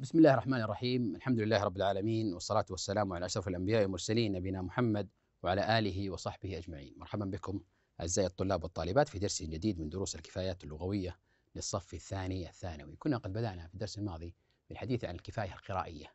بسم الله الرحمن الرحيم الحمد لله رب العالمين والصلاة والسلام على أشرف الأنبياء والمرسلين نبينا محمد وعلى آله وصحبه أجمعين مرحبا بكم أعزائي الطلاب والطالبات في درس جديد من دروس الكفايات اللغوية للصف الثاني الثانوي كنا قد بدأنا في الدرس الماضي بالحديث عن الكفاية القرائية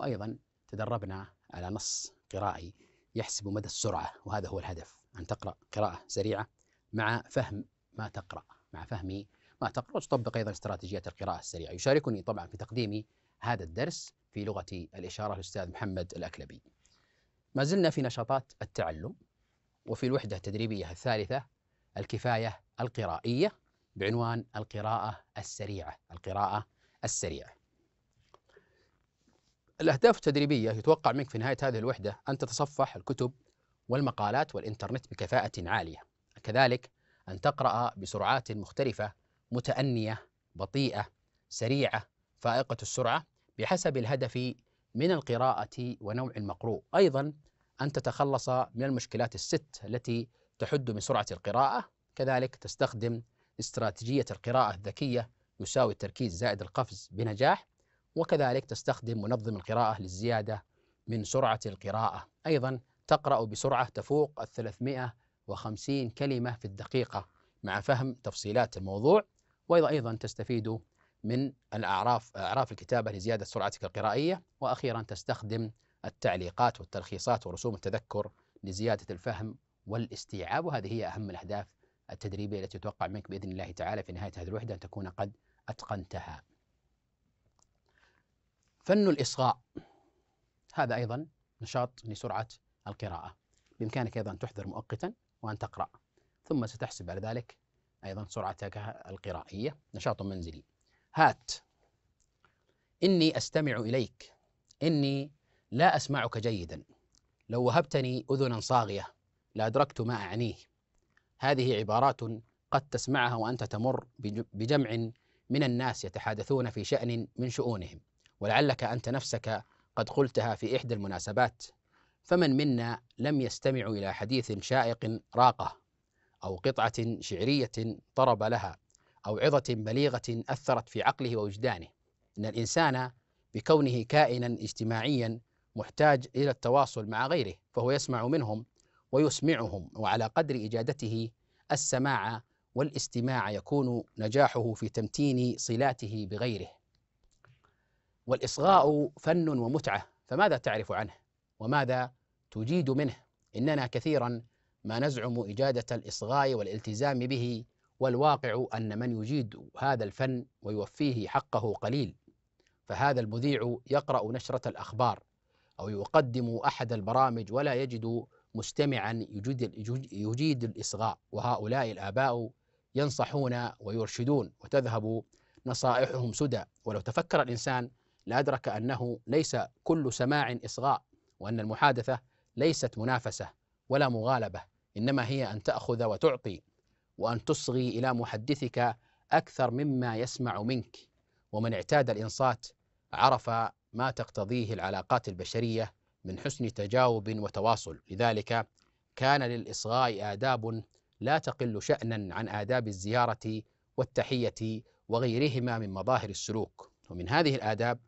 وأيضا تدربنا على نص قرائي يحسب مدى السرعة وهذا هو الهدف أن تقرأ قراءة سريعة مع فهم ما تقرأ مع فهم ما تقرأ وتطبق أيضا استراتيجية القراءة السريعة يشاركني طبعا في تقديم هذا الدرس في لغة الإشارة الأستاذ محمد الأكلبي ما زلنا في نشاطات التعلم وفي الوحدة التدريبية الثالثة الكفاية القرائية بعنوان القراءة السريعة القراءة السريعة الأهداف التدريبية يتوقع منك في نهاية هذه الوحدة أن تتصفح الكتب والمقالات والإنترنت بكفاءة عالية كذلك أن تقرأ بسرعات مختلفة متأنية بطيئة سريعة فائقة السرعة بحسب الهدف من القراءة ونوع المقروء أيضا أن تتخلص من المشكلات الست التي تحد من سرعة القراءة كذلك تستخدم استراتيجية القراءة الذكية يساوي التركيز زائد القفز بنجاح وكذلك تستخدم منظم القراءة للزيادة من سرعة القراءة أيضا تقرأ بسرعة تفوق ال 350 كلمة في الدقيقة مع فهم تفصيلات الموضوع وأيضا تستفيد من الأعراف أعراف الكتابة لزيادة سرعتك القرائية وأخيرا تستخدم التعليقات والتلخيصات ورسوم التذكر لزيادة الفهم والاستيعاب وهذه هي أهم الأهداف التدريبية التي تتوقع منك بإذن الله تعالى في نهاية هذه الوحدة أن تكون قد أتقنتها فن الإصغاء هذا أيضا نشاط لسرعة القراءة بإمكانك أيضا تحضر مؤقتا وأن تقرأ ثم ستحسب على ذلك أيضا سرعتك القرائية نشاط منزلي هات إني أستمع إليك إني لا أسمعك جيدا لو وهبتني أذنا صاغية لأدركت ما أعنيه هذه عبارات قد تسمعها وأنت تمر بجمع من الناس يتحادثون في شأن من شؤونهم ولعلك أنت نفسك قد قلتها في إحدى المناسبات فمن منا لم يستمع إلى حديث شائق راقه أو قطعة شعرية طرب لها أو عظة بليغة أثرت في عقله ووجدانه إن الإنسان بكونه كائنا اجتماعيا محتاج إلى التواصل مع غيره فهو يسمع منهم ويسمعهم وعلى قدر إجادته السماع والاستماع يكون نجاحه في تمتين صلاته بغيره والإصغاء فن ومتعة فماذا تعرف عنه وماذا تجيد منه إننا كثيرا ما نزعم إجادة الإصغاء والالتزام به والواقع أن من يجيد هذا الفن ويوفيه حقه قليل فهذا المذيع يقرأ نشرة الأخبار أو يقدم أحد البرامج ولا يجد مستمعا يجيد الإصغاء وهؤلاء الآباء ينصحون ويرشدون وتذهب نصائحهم سدى ولو تفكر الإنسان لأدرك أنه ليس كل سماع إصغاء وأن المحادثة ليست منافسة ولا مغالبه انما هي ان تاخذ وتعطي وان تصغي الى محدثك اكثر مما يسمع منك ومن اعتاد الانصات عرف ما تقتضيه العلاقات البشريه من حسن تجاوب وتواصل لذلك كان للاصغاء اداب لا تقل شانا عن آداب الزيارة والتحية وغيرهما من مظاهر السلوك، ومن هذه الآداب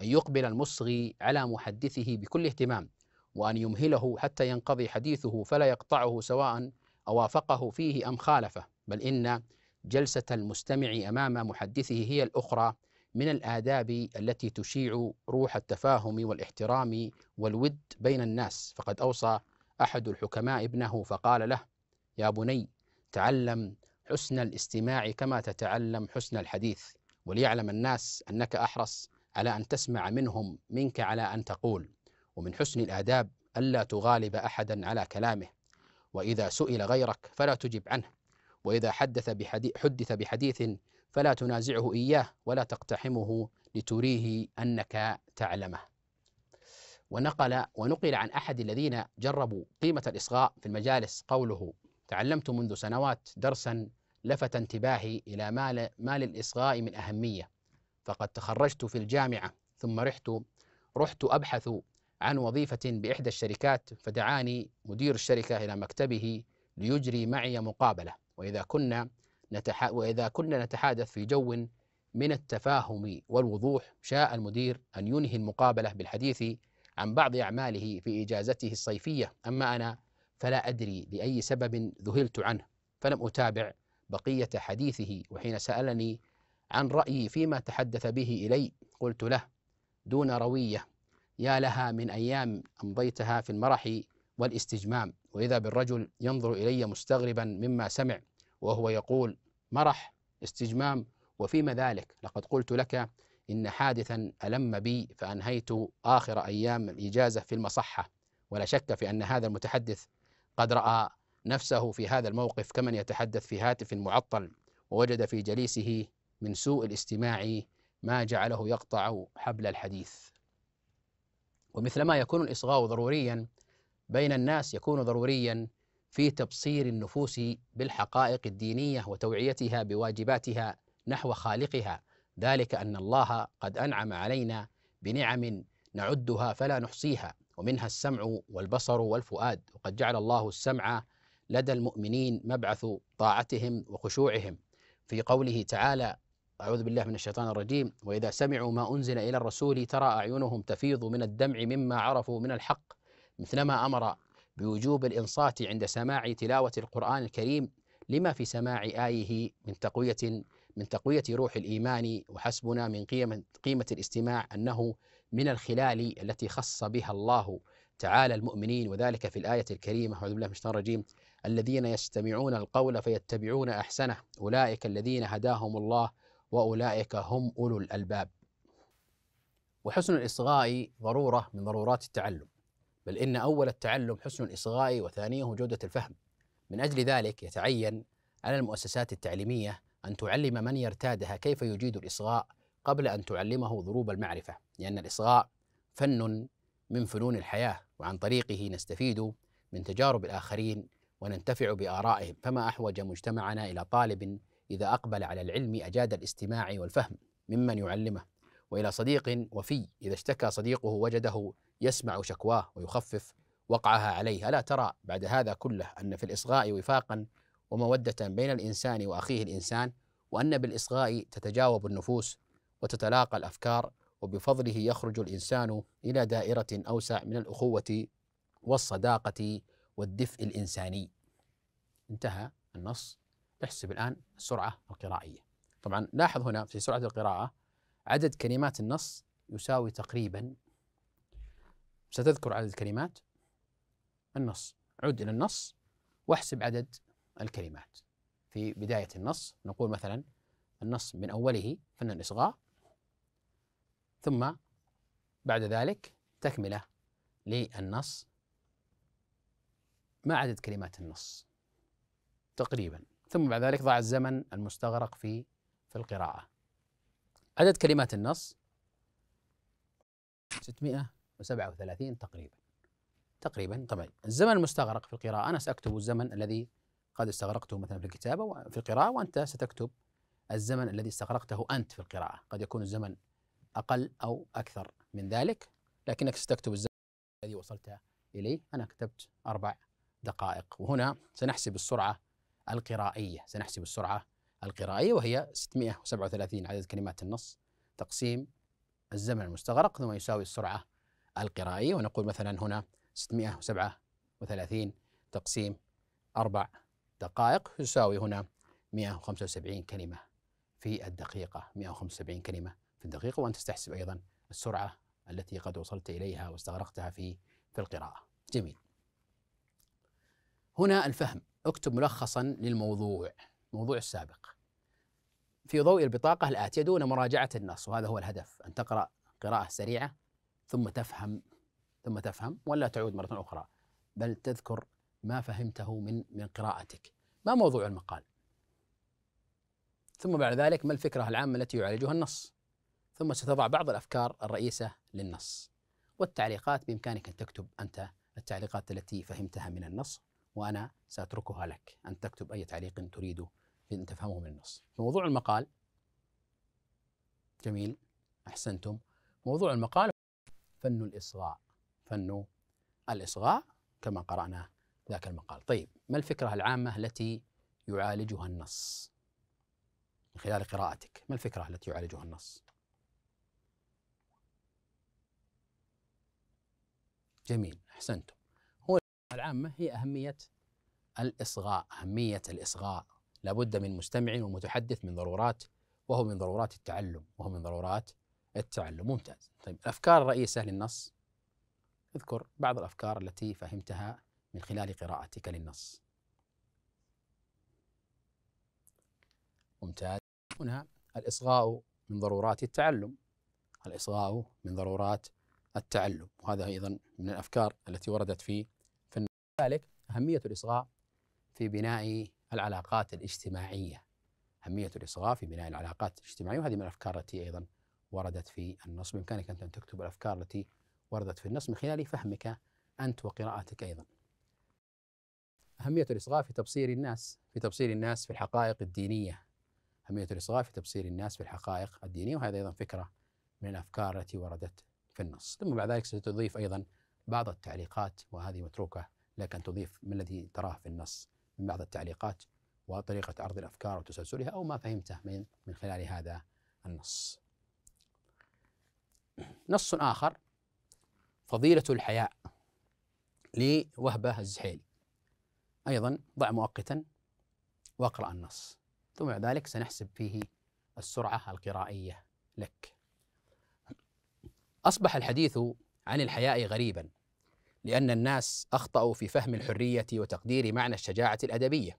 أن يقبل المصغي على محدثه بكل اهتمام، وأن يمهله حتى ينقضي حديثه فلا يقطعه سواء أوافقه فيه أم خالفه بل إن جلسة المستمع أمام محدثه هي الأخرى من الآداب التي تشيع روح التفاهم والاحترام والود بين الناس فقد أوصى أحد الحكماء ابنه فقال له يا بني تعلم حسن الاستماع كما تتعلم حسن الحديث وليعلم الناس أنك أحرص على أن تسمع منهم منك على أن تقول ومن حسن الآداب ألا تغالب أحدا على كلامه وإذا سئل غيرك فلا تجب عنه وإذا حدث بحديث, حدث بحديث فلا تنازعه إياه ولا تقتحمه لتريه أنك تعلمه ونقل ونقل عن أحد الذين جربوا قيمة الإصغاء في المجالس قوله تعلمت منذ سنوات درسا لفت انتباهي إلى ما, ما للإصغاء من أهمية فقد تخرجت في الجامعة ثم رحت رحت أبحث عن وظيفة بإحدى الشركات فدعاني مدير الشركة إلى مكتبه ليجري معي مقابلة وإذا كنا نتح... وإذا كنا نتحدث في جو من التفاهم والوضوح شاء المدير أن ينهي المقابلة بالحديث عن بعض أعماله في إجازته الصيفية أما أنا فلا أدري لأي سبب ذهلت عنه فلم أتابع بقية حديثه وحين سألني عن رأيي فيما تحدث به إلي قلت له دون روية يا لها من أيام أمضيتها في المرح والاستجمام وإذا بالرجل ينظر إلي مستغربا مما سمع وهو يقول مرح استجمام وفيما ذلك لقد قلت لك إن حادثا ألم بي فأنهيت آخر أيام الإجازة في المصحة ولا شك في أن هذا المتحدث قد رأى نفسه في هذا الموقف كمن يتحدث في هاتف معطل ووجد في جليسه من سوء الاستماع ما جعله يقطع حبل الحديث ومثلما يكون الإصغاء ضروريا بين الناس يكون ضروريا في تبصير النفوس بالحقائق الدينية وتوعيتها بواجباتها نحو خالقها ذلك أن الله قد أنعم علينا بنعم نعدها فلا نحصيها ومنها السمع والبصر والفؤاد وقد جعل الله السمع لدى المؤمنين مبعث طاعتهم وخشوعهم في قوله تعالى أعوذ بالله من الشيطان الرجيم وإذا سمعوا ما أنزل إلى الرسول ترى أعينهم تفيض من الدمع مما عرفوا من الحق مثلما أمر بوجوب الإنصات عند سماع تلاوة القرآن الكريم لما في سماع آيه من تقوية من تقوية روح الإيمان وحسبنا من قيمة قيمة الاستماع أنه من الخلال التي خص بها الله تعالى المؤمنين وذلك في الآية الكريمة أعوذ بالله من الشيطان الرجيم الذين يستمعون القول فيتبعون أحسنه أولئك الذين هداهم الله واولئك هم اولو الالباب. وحسن الاصغاء ضروره من ضرورات التعلم، بل ان اول التعلم حسن الاصغاء وثانيه جوده الفهم. من اجل ذلك يتعين على المؤسسات التعليميه ان تعلم من يرتادها كيف يجيد الاصغاء قبل ان تعلمه ضروب المعرفه، لان الاصغاء فن من فنون الحياه وعن طريقه نستفيد من تجارب الاخرين وننتفع بارائهم، فما احوج مجتمعنا الى طالب إذا أقبل على العلم أجاد الاستماع والفهم ممن يعلمه وإلى صديق وفي إذا اشتكى صديقه وجده يسمع شكواه ويخفف وقعها عليه ألا ترى بعد هذا كله أن في الإصغاء وفاقا ومودة بين الإنسان وأخيه الإنسان وأن بالإصغاء تتجاوب النفوس وتتلاقى الأفكار وبفضله يخرج الإنسان إلى دائرة أوسع من الأخوة والصداقة والدفء الإنساني انتهى النص احسب الآن السرعة القرائية طبعا لاحظ هنا في سرعة القراءة عدد كلمات النص يساوي تقريبا ستذكر عدد كلمات النص عد إلى النص واحسب عدد الكلمات في بداية النص نقول مثلا النص من أوله فن الإصغاء ثم بعد ذلك تكملة للنص ما عدد كلمات النص تقريبا ثم بعد ذلك ضع الزمن المستغرق في في القراءة عدد كلمات النص 637 تقريبا تقريبا طبعا الزمن المستغرق في القراءة أنا سأكتب الزمن الذي قد استغرقته مثلا في الكتابة في القراءة وأنت ستكتب الزمن الذي استغرقته أنت في القراءة قد يكون الزمن أقل أو أكثر من ذلك لكنك ستكتب الزمن الذي وصلت إليه أنا كتبت أربع دقائق وهنا سنحسب السرعة القرائية سنحسب السرعة القرائية وهي 637 عدد كلمات النص تقسيم الزمن المستغرق ثم يساوي السرعة القرائية ونقول مثلا هنا 637 تقسيم أربع دقائق يساوي هنا 175 كلمة في الدقيقة 175 كلمة في الدقيقة وأنت تستحسب أيضا السرعة التي قد وصلت إليها واستغرقتها في في القراءة جميل هنا الفهم اكتب ملخصا للموضوع الموضوع السابق في ضوء البطاقة الآتية دون مراجعة النص وهذا هو الهدف أن تقرأ قراءة سريعة ثم تفهم ثم تفهم ولا تعود مرة أخرى بل تذكر ما فهمته من من قراءتك ما موضوع المقال ثم بعد ذلك ما الفكرة العامة التي يعالجها النص ثم ستضع بعض الأفكار الرئيسة للنص والتعليقات بإمكانك أن تكتب أنت التعليقات التي فهمتها من النص وأنا سأتركها لك أن تكتب أي تعليق تريده أن تفهمه من النص موضوع المقال جميل أحسنتم موضوع المقال فن الإصغاء فن الإصغاء كما قرأنا ذاك المقال طيب ما الفكرة العامة التي يعالجها النص من خلال قراءتك ما الفكرة التي يعالجها النص جميل أحسنتم العامة هي أهمية الإصغاء أهمية الإصغاء لابد من مستمع ومتحدث من ضرورات وهو من ضرورات التعلم وهو من ضرورات التعلم ممتاز طيب الأفكار الرئيسة للنص اذكر بعض الأفكار التي فهمتها من خلال قراءتك للنص ممتاز هنا الإصغاء من ضرورات التعلم الإصغاء من ضرورات التعلم وهذا أيضا من الأفكار التي وردت في ذلك أهمية الإصغاء في بناء العلاقات الاجتماعية أهمية الإصغاء في بناء العلاقات الاجتماعية وهذه من الأفكار التي أيضا وردت في النص بإمكانك أنت أن تكتب الأفكار التي وردت في النص من خلال فهمك أنت وقراءتك أيضا أهمية الإصغاء في تبصير الناس في تبصير الناس في الحقائق الدينية أهمية الإصغاء في تبصير الناس في الحقائق الدينية وهذا أيضا فكرة من الأفكار التي وردت في النص ثم بعد ذلك ستضيف أيضا بعض التعليقات وهذه متروكة لك أن تضيف ما الذي تراه في النص من بعض التعليقات وطريقة عرض الأفكار وتسلسلها أو ما فهمته من من خلال هذا النص نص آخر فضيلة الحياء لوهبة الزحيلي أيضا ضع مؤقتا واقرأ النص ثم بعد ذلك سنحسب فيه السرعة القرائية لك أصبح الحديث عن الحياء غريبا لأن الناس أخطأوا في فهم الحرية وتقدير معنى الشجاعة الأدبية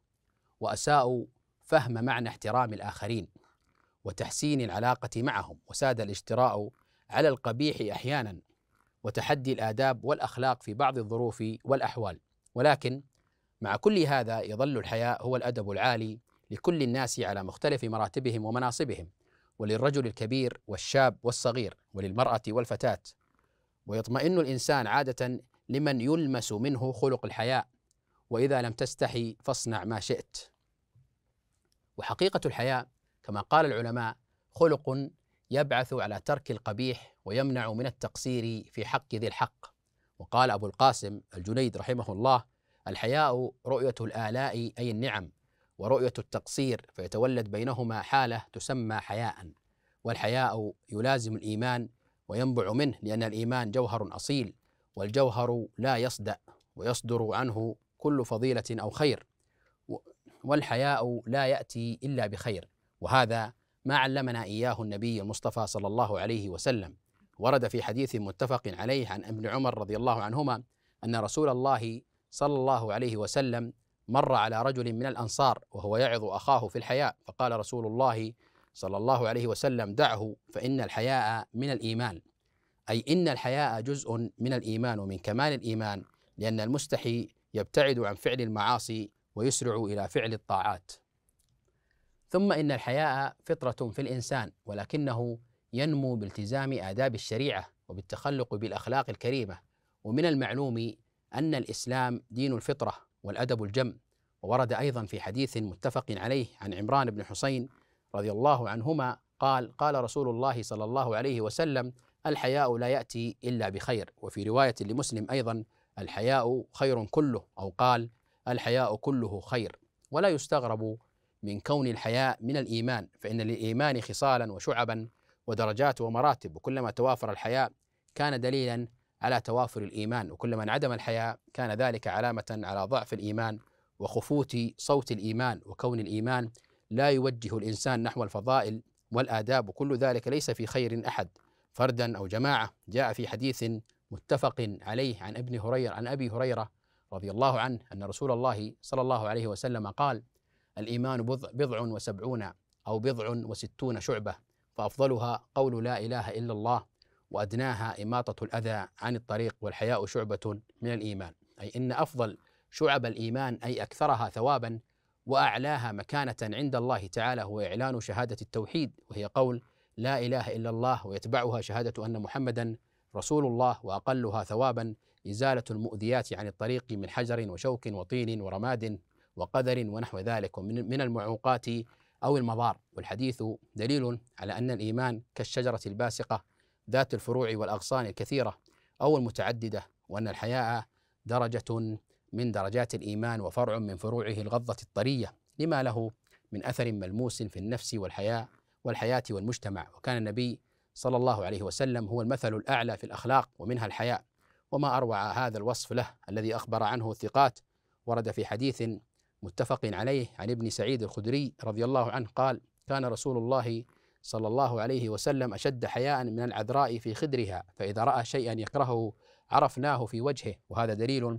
وأساءوا فهم معنى احترام الآخرين وتحسين العلاقة معهم وساد الاجتراء على القبيح أحيانا وتحدي الآداب والأخلاق في بعض الظروف والأحوال ولكن مع كل هذا يظل الحياء هو الأدب العالي لكل الناس على مختلف مراتبهم ومناصبهم وللرجل الكبير والشاب والصغير وللمرأة والفتاة ويطمئن الإنسان عادة لمن يلمس منه خلق الحياء واذا لم تستحي فاصنع ما شئت وحقيقه الحياء كما قال العلماء خلق يبعث على ترك القبيح ويمنع من التقصير في حق ذي الحق وقال ابو القاسم الجنيد رحمه الله الحياء رؤيه الالاء اي النعم ورؤيه التقصير فيتولد بينهما حاله تسمى حياء والحياء يلازم الايمان وينبع منه لان الايمان جوهر اصيل والجوهر لا يصدأ ويصدر عنه كل فضيلة أو خير والحياء لا يأتي إلا بخير وهذا ما علمنا إياه النبي المصطفى صلى الله عليه وسلم ورد في حديث متفق عليه عن ابن عمر رضي الله عنهما أن رسول الله صلى الله عليه وسلم مر على رجل من الأنصار وهو يعظ أخاه في الحياء فقال رسول الله صلى الله عليه وسلم دعه فإن الحياء من الإيمان أي إن الحياء جزء من الإيمان ومن كمال الإيمان لأن المستحي يبتعد عن فعل المعاصي ويسرع إلى فعل الطاعات ثم إن الحياء فطرة في الإنسان ولكنه ينمو بالتزام آداب الشريعة وبالتخلق بالأخلاق الكريمة ومن المعلوم أن الإسلام دين الفطرة والأدب الجم وورد أيضا في حديث متفق عليه عن عمران بن حسين رضي الله عنهما قال قال رسول الله صلى الله عليه وسلم الحياء لا يأتي إلا بخير وفي رواية لمسلم أيضا الحياء خير كله أو قال الحياء كله خير ولا يستغرب من كون الحياء من الإيمان فإن للإيمان خصالا وشعبا ودرجات ومراتب وكلما توافر الحياء كان دليلا على توافر الإيمان وكلما انعدم الحياء كان ذلك علامة على ضعف الإيمان وخفوت صوت الإيمان وكون الإيمان لا يوجه الإنسان نحو الفضائل والآداب وكل ذلك ليس في خير أحد فردا أو جماعة جاء في حديث متفق عليه عن ابن هريرة عن أبي هريرة رضي الله عنه أن رسول الله صلى الله عليه وسلم قال الإيمان بضع وسبعون أو بضع وستون شعبة فأفضلها قول لا إله إلا الله وأدناها إماطة الأذى عن الطريق والحياء شعبة من الإيمان أي إن أفضل شعب الإيمان أي أكثرها ثوابا وأعلاها مكانة عند الله تعالى هو إعلان شهادة التوحيد وهي قول لا اله الا الله ويتبعها شهاده ان محمدا رسول الله واقلها ثوابا ازاله المؤذيات عن الطريق من حجر وشوك وطين ورماد وقدر ونحو ذلك من المعوقات او المضار والحديث دليل على ان الايمان كالشجره الباسقه ذات الفروع والاغصان الكثيره او المتعدده وان الحياء درجه من درجات الايمان وفرع من فروعه الغضه الطريه لما له من اثر ملموس في النفس والحياء والحياة والمجتمع وكان النبي صلى الله عليه وسلم هو المثل الأعلى في الأخلاق ومنها الحياء وما أروع هذا الوصف له الذي أخبر عنه الثقات ورد في حديث متفق عليه عن ابن سعيد الخدري رضي الله عنه قال كان رسول الله صلى الله عليه وسلم أشد حياء من العذراء في خدرها فإذا رأى شيئا يكرهه عرفناه في وجهه وهذا دليل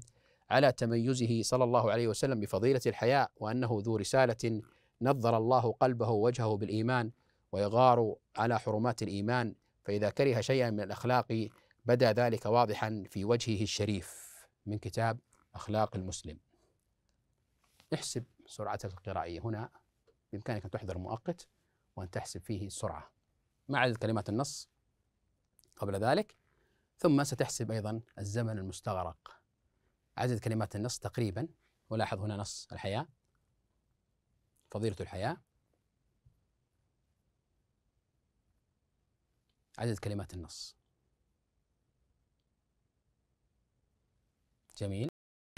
على تميزه صلى الله عليه وسلم بفضيلة الحياء وأنه ذو رسالة نظر الله قلبه ووجهه بالإيمان ويغار على حرمات الإيمان فإذا كره شيئا من الأخلاق بدا ذلك واضحا في وجهه الشريف من كتاب أخلاق المسلم احسب سرعتك القرائية هنا بإمكانك أن تحضر مؤقت وأن تحسب فيه السرعة مع كلمات النص قبل ذلك ثم ستحسب أيضا الزمن المستغرق عدد كلمات النص تقريبا ولاحظ هنا نص الحياة فضيلة الحياة عدد كلمات النص جميل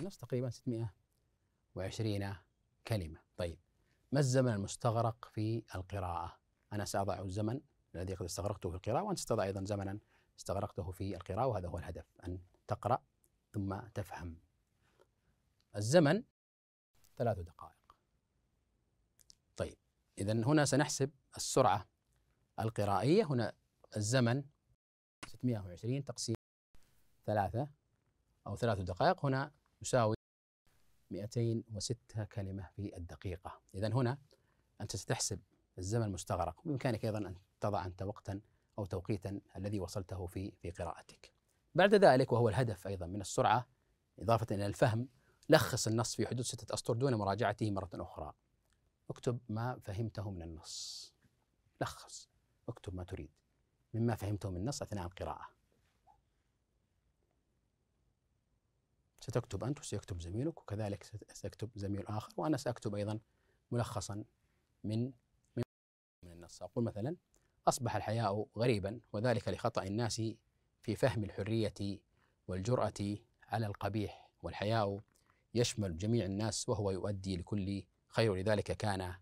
النص تقريبا 620 كلمة طيب ما الزمن المستغرق في القراءة أنا سأضع الزمن الذي قد استغرقته في القراءة وأنت ستضع أيضا زمنا استغرقته في القراءة وهذا هو الهدف أن تقرأ ثم تفهم الزمن ثلاث دقائق طيب إذا هنا سنحسب السرعة القرائية هنا الزمن 620 تقسيم ثلاثة أو ثلاث دقائق هنا يساوي 206 كلمة في الدقيقة إذا هنا أنت ستحسب الزمن المستغرق بإمكانك أيضا أن تضع أنت وقتا أو توقيتا الذي وصلته في في قراءتك بعد ذلك وهو الهدف أيضا من السرعة إضافة إلى الفهم لخص النص في حدود ستة أسطر دون مراجعته مرة أخرى اكتب ما فهمته من النص لخص اكتب ما تريد مما فهمته من النص أثناء القراءة ستكتب أنت وسيكتب زميلك وكذلك سيكتب زميل آخر وأنا سأكتب أيضا ملخصا من من النص أقول مثلا أصبح الحياء غريبا وذلك لخطأ الناس في فهم الحرية والجرأة على القبيح والحياء يشمل جميع الناس وهو يؤدي لكل خير لذلك كان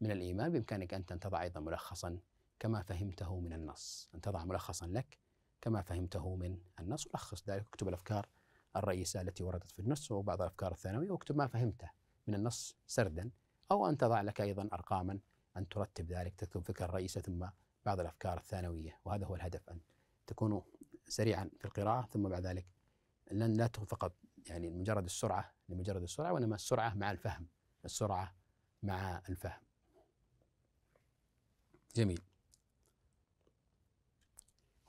من الإيمان بإمكانك أنت أن تضع أيضا ملخصا كما فهمته من النص أن تضع ملخصا لك كما فهمته من النص ألخص ذلك اكتب الأفكار الرئيسة التي وردت في النص وبعض الأفكار الثانوية واكتب ما فهمته من النص سردا أو أن تضع لك أيضا أرقاما أن ترتب ذلك تكتب الفكرة الرئيسة ثم بعض الأفكار الثانوية وهذا هو الهدف أن تكون سريعا في القراءة ثم بعد ذلك لن لا تكون فقط يعني مجرد السرعة لمجرد السرعة وإنما السرعة مع الفهم السرعة مع الفهم جميل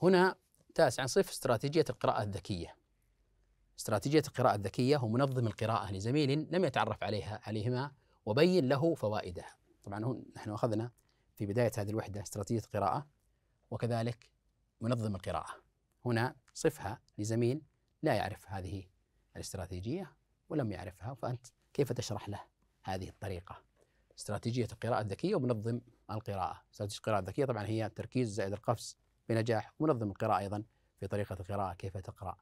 هنا تاسعا صف استراتيجية القراءة الذكية استراتيجية القراءة الذكية هو منظم القراءة لزميل لم يتعرف عليها عليهما وبين له فوائدها طبعا هون نحن أخذنا في بداية هذه الوحدة استراتيجية القراءة وكذلك منظم القراءة هنا صفها لزميل لا يعرف هذه الاستراتيجية ولم يعرفها فأنت كيف تشرح له هذه الطريقة استراتيجية القراءة الذكية ومنظم القراءة استراتيجية القراءة الذكية طبعا هي التركيز زائد القفز بنجاح منظم القراءة أيضا في طريقة القراءة كيف تقرأ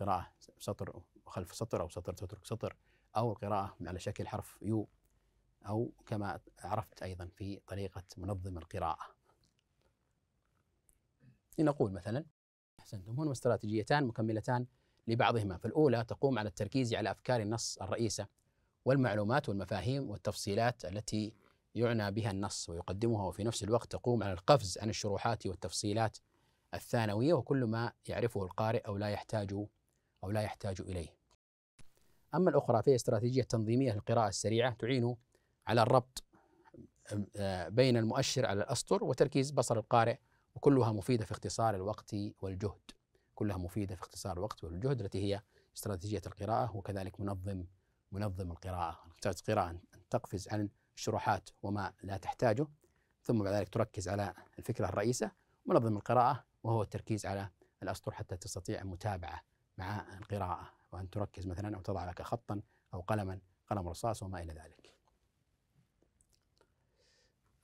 قراءة سطر خلف سطر أو سطر تترك سطر أو القراءة على شكل حرف يو أو كما عرفت أيضا في طريقة منظم القراءة لنقول مثلا أحسنتم هنا استراتيجيتان مكملتان لبعضهما فالأولى تقوم على التركيز على أفكار النص الرئيسة والمعلومات والمفاهيم والتفصيلات التي يعنى بها النص ويقدمها وفي نفس الوقت تقوم على القفز عن الشروحات والتفصيلات الثانوية وكل ما يعرفه القارئ أو لا يحتاج أو لا يحتاج إليه أما الأخرى فهي استراتيجية تنظيمية للقراءة السريعة تعين على الربط آه، بين المؤشر على الأسطر وتركيز بصر القارئ وكلها مفيدة في اختصار الوقت والجهد كلها مفيدة في اختصار الوقت والجهد التي هي استراتيجية القراءة وكذلك منظم منظم القراءة القراءة أن تقفز عن الشروحات وما لا تحتاجه ثم بعد ذلك تركز على الفكرة الرئيسة منظم القراءة وهو التركيز على الأسطر حتى تستطيع المتابعة مع القراءة وأن تركز مثلا أو تضع لك خطا أو قلما قلم رصاص وما إلى ذلك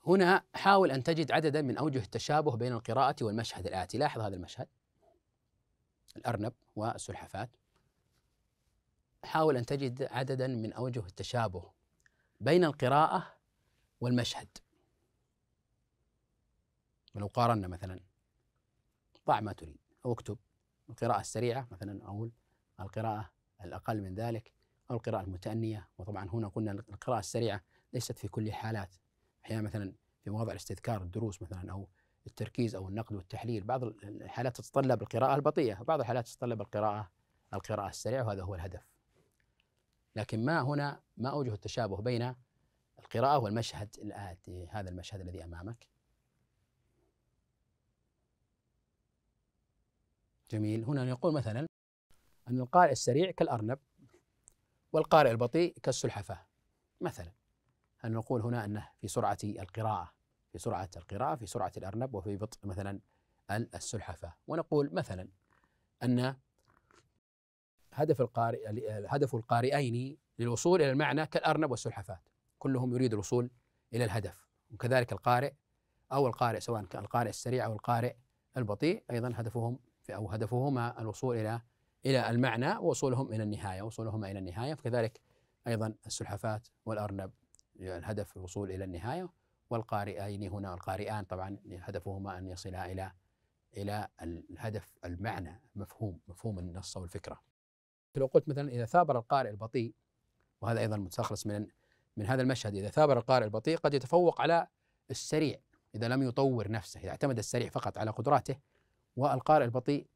هنا حاول أن تجد عددا من أوجه التشابه بين القراءة والمشهد الآتي لاحظ هذا المشهد الأرنب والسلحفاة حاول أن تجد عددا من أوجه التشابه بين القراءة والمشهد ولو قارنا مثلا ضع ما تريد أو اكتب القراءة السريعة مثلا أقول القراءة الأقل من ذلك أو القراءة المتأنية وطبعا هنا قلنا القراءة السريعة ليست في كل حالات أحيانا مثلا في مواضع الاستذكار الدروس مثلا أو التركيز أو النقد والتحليل بعض الحالات تتطلب القراءة البطيئة وبعض الحالات تتطلب القراءة القراءة السريعة وهذا هو الهدف لكن ما هنا ما أوجه التشابه بين القراءة والمشهد الآتي هذا المشهد الذي أمامك جميل هنا يقول مثلا أن القارئ السريع كالأرنب والقارئ البطيء كالسلحفاة مثلا أن نقول هنا أنه في سرعة القراءة في سرعة القراءة في سرعة الأرنب وفي بطء مثلا السلحفاة ونقول مثلا أن هدف القارئ هدف القارئين للوصول إلى المعنى كالأرنب والسلحفاة كلهم يريد الوصول إلى الهدف وكذلك القارئ أو القارئ سواء كان القارئ السريع أو القارئ البطيء أيضا هدفهم أو هدفهما الوصول إلى إلى المعنى ووصولهم إلى النهاية وصولهما إلى النهاية فكذلك أيضا السلحفاة والأرنب الهدف الوصول إلى النهاية والقارئين هنا القارئان طبعا هدفهما أن يصلا إلى إلى الهدف المعنى مفهوم مفهوم النص او الفكره. لو قلت مثلا إذا ثابر القارئ البطيء وهذا أيضا متخلص من من هذا المشهد إذا ثابر القارئ البطيء قد يتفوق على السريع إذا لم يطور نفسه إذا اعتمد السريع فقط على قدراته والقارئ البطيء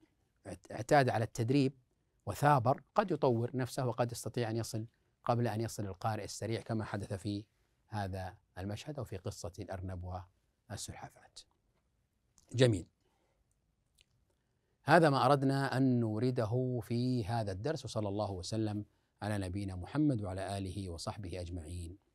اعتاد على التدريب وثابر قد يطور نفسه وقد يستطيع ان يصل قبل ان يصل القارئ السريع كما حدث في هذا المشهد او في قصه الارنب والسلحفاه. جميل. هذا ما اردنا ان نورده في هذا الدرس وصلى الله وسلم على نبينا محمد وعلى اله وصحبه اجمعين.